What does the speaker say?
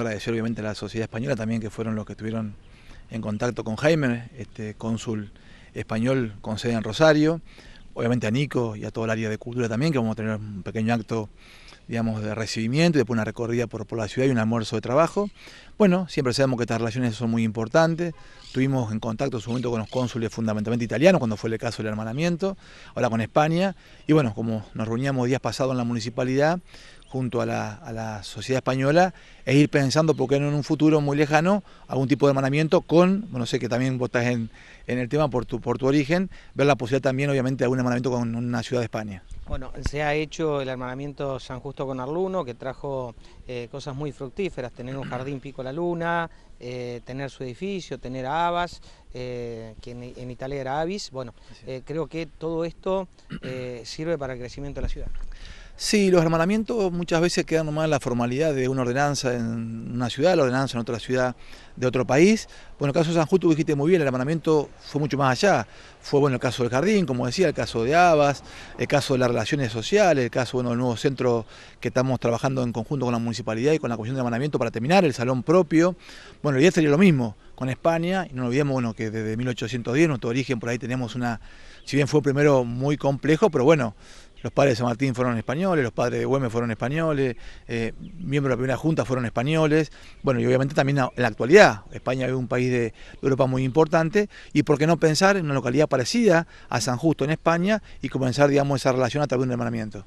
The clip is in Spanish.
agradecer obviamente a la sociedad española también, que fueron los que estuvieron en contacto con Jaime, este cónsul español con sede en Rosario. Obviamente a Nico y a todo el área de cultura también, que vamos a tener un pequeño acto digamos, de recibimiento, y después una recorrida por, la ciudad y un almuerzo de trabajo. Bueno, siempre sabemos que estas relaciones son muy importantes. Tuvimos en contacto en su momento con los cónsules fundamentalmente italianos, cuando fue el caso del hermanamiento, ahora con España. Y bueno, como nos reuníamos días pasados en la municipalidad, junto a la, sociedad española, es ir pensando, porque en un futuro muy lejano, algún tipo de hermanamiento con, bueno, sé que también vos estás en, el tema por por tu origen, ver la posibilidad también, obviamente, de algún hermanamiento con una ciudad de España. Bueno, se ha hecho el hermanamiento San Justo con Arluno, que trajo eh, cosas muy fructíferas, tener un jardín pico la luna, eh, tener su edificio, tener a Abas, eh, que en, Italia era Avis. Bueno, creo que todo esto sirve para el crecimiento de la ciudad. Sí, los hermanamientos muchas veces quedan nomás la formalidad de una ordenanza en una ciudad, la ordenanza en otra ciudad de otro país. Bueno, el caso de San Justo, dijiste muy bien, el hermanamiento fue mucho más allá. Fue, bueno, el caso del jardín, como decía, el caso de Abas, el caso de las relaciones sociales, el caso, bueno, del nuevo centro que estamos trabajando en conjunto con la municipalidad y con la cuestión de Hermanamiento para terminar, el salón propio. Bueno, y día sería lo mismo con España, y no olvidemos, bueno, que desde 1810, nuestro origen por ahí tenemos una, si bien fue primero muy complejo, pero bueno, los padres de San Martín fueron españoles, los padres de Güemes fueron españoles, eh, miembros de la primera junta fueron españoles, bueno, y obviamente también en la actualidad, España es un país de Europa muy importante, y por qué no pensar en una localidad parecida a San Justo en España y comenzar, digamos, esa relación a través de un hermanamiento.